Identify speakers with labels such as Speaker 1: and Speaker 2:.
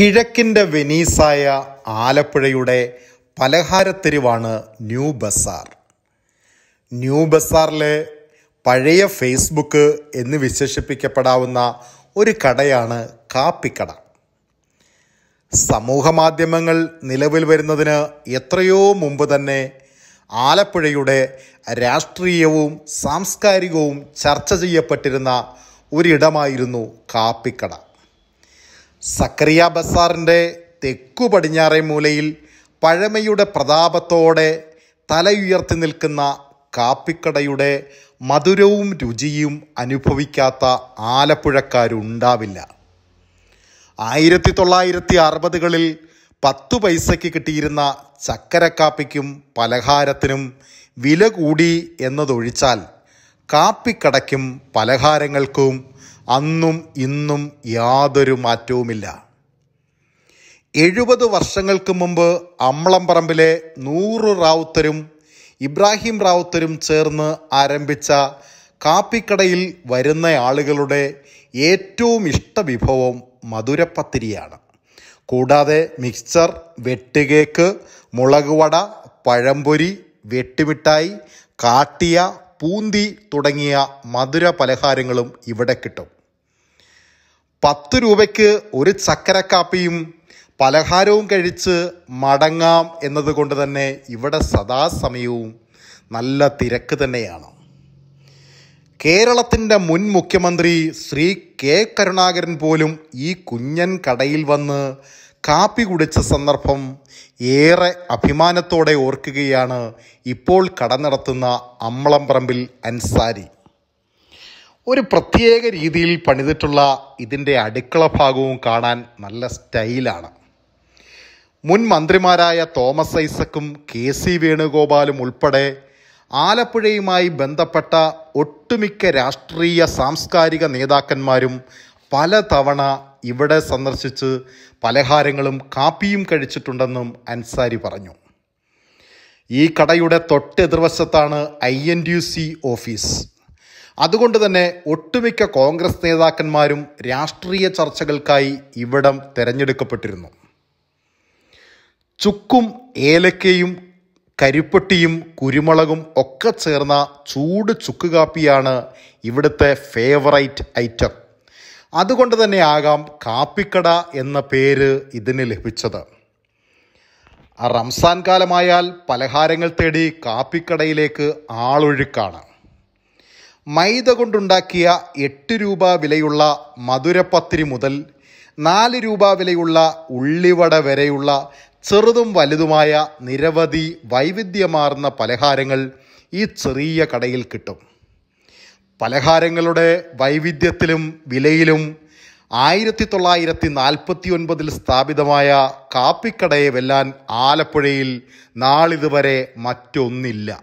Speaker 1: കിഴക്കിൻ്റെ വെനീസായ ആലപ്പുഴയുടെ പലഹാരത്തെരുവാണ് ന്യൂ ബസാർ ന്യൂ ബസാറിലെ പഴയ ഫേസ്ബുക്ക് എന്ന് വിശേഷിപ്പിക്കപ്പെടാവുന്ന ഒരു കടയാണ് കാപ്പിക്കട സമൂഹ മാധ്യമങ്ങൾ നിലവിൽ വരുന്നതിന് എത്രയോ മുമ്പ് തന്നെ ആലപ്പുഴയുടെ രാഷ്ട്രീയവും സാംസ്കാരികവും ചർച്ച ചെയ്യപ്പെട്ടിരുന്ന ഒരിടമായിരുന്നു കാപ്പിക്കട സക്രിയ ബസാറിൻ്റെ തെക്കു പടിഞ്ഞാറേ മൂലയിൽ പഴമയുടെ പ്രതാപത്തോടെ തലയുയർത്തി നിൽക്കുന്ന കാപ്പിക്കടയുടെ മധുരവും രുചിയും അനുഭവിക്കാത്ത ആലപ്പുഴക്കാരുണ്ടാവില്ല ആയിരത്തി തൊള്ളായിരത്തി അറുപതുകളിൽ പത്ത് പൈസയ്ക്ക് കിട്ടിയിരുന്ന ചക്കരക്കാപ്പിക്കും പലഹാരത്തിനും വില കൂടി എന്നതൊഴിച്ചാൽ കാപ്പിക്കടയ്ക്കും പലഹാരങ്ങൾക്കും അന്നും ഇന്നും യാതൊരു മാറ്റവുമില്ല എഴുപത് വർഷങ്ങൾക്ക് മുമ്പ് അമ്മളംപറമ്പിലെ നൂറ് റാവുത്തരും ഇബ്രാഹിം റാവുത്തരും ചേർന്ന് ആരംഭിച്ച കാപ്പിക്കടയിൽ വരുന്ന ആളുകളുടെ ഏറ്റവും ഇഷ്ടവിഭവം മധുരപ്പത്തിരിയാണ് കൂടാതെ മിക്സ്ചർ വെട്ടുകേക്ക് മുളകുവട പഴംപൊരി വെട്ടുമിട്ടായി കാട്ടിയ പൂന്തി തുടങ്ങിയ മധുര പലഹാരങ്ങളും ഇവിടെ കിട്ടും പത്ത് രൂപയ്ക്ക് ഒരു ചക്കരക്കാപ്പിയും പലഹാരവും കഴിച്ച് മടങ്ങാം എന്നതുകൊണ്ട് തന്നെ ഇവിടെ സദാസമയവും നല്ല തിരക്ക് തന്നെയാണ് കേരളത്തിൻ്റെ മുൻ മുഖ്യമന്ത്രി ശ്രീ കെ കരുണാകരൻ പോലും ഈ കുഞ്ഞൻ കടയിൽ വന്ന് കാപ്പി കുടിച്ച സന്ദർഭം ഏറെ അഭിമാനത്തോടെ ഓർക്കുകയാണ് ഇപ്പോൾ കട നടത്തുന്ന അമ്മളംപറമ്പിൽ അൻസാരി ഒരു പ്രത്യേക രീതിയിൽ പണിതിട്ടുള്ള ഇതിൻ്റെ അടുക്കള ഭാഗവും കാണാൻ നല്ല സ്റ്റൈലാണ് മുൻ മന്ത്രിമാരായ തോമസ് ഐസക്കും കെ സി വേണുഗോപാലും ഉൾപ്പെടെ ആലപ്പുഴയുമായി ബന്ധപ്പെട്ട ഒട്ടുമിക്ക രാഷ്ട്രീയ സാംസ്കാരിക നേതാക്കന്മാരും പലതവണ ഇവിടെ സന്ദർശിച്ച് പലഹാരങ്ങളും കാപ്പിയും കഴിച്ചിട്ടുണ്ടെന്നും അൻസാരി പറഞ്ഞു ഈ കടയുടെ തൊട്ടെതിർവശത്താണ് I N D C office അതുകൊണ്ട് തന്നെ ഒട്ടുമിക്ക കോൺഗ്രസ് നേതാക്കന്മാരും രാഷ്ട്രീയ ചർച്ചകൾക്കായി ഇവിടം തെരഞ്ഞെടുക്കപ്പെട്ടിരുന്നു ചുക്കും ഏലക്കയും കരിപ്പട്ടിയും കുരുമുളകും ഒക്കെ ചേർന്ന ചൂട് ചുക്ക് കാപ്പിയാണ് ഇവിടുത്തെ ഫേവറൈറ്റ് ഐറ്റം അതുകൊണ്ട് തന്നെ ആകാം കാപ്പിക്കട എന്ന പേര് ഇതിന് ലഭിച്ചത് റംസാൻ കാലമായാൽ പലഹാരങ്ങൾ തേടി കാപ്പിക്കടയിലേക്ക് ആളൊഴുക്കാണ് മൈദ കൊണ്ടുണ്ടാക്കിയ എട്ട് രൂപ വിലയുള്ള മധുരപ്പത്തിരി മുതൽ നാല് രൂപ വിലയുള്ള ഉള്ളിവട വരെയുള്ള ചെറുതും വലുതുമായ നിരവധി വൈവിധ്യമാർന്ന പലഹാരങ്ങൾ ഈ ചെറിയ കടയിൽ കിട്ടും പലഹാരങ്ങളുടെ വൈവിധ്യത്തിലും വിലയിലും ആയിരത്തി തൊള്ളായിരത്തി നാൽപ്പത്തി ഒൻപതിൽ സ്ഥാപിതമായ കാപ്പിക്കടയെ വെല്ലാൻ ആലപ്പുഴയിൽ നാളിതുവരെ മറ്റൊന്നില്ല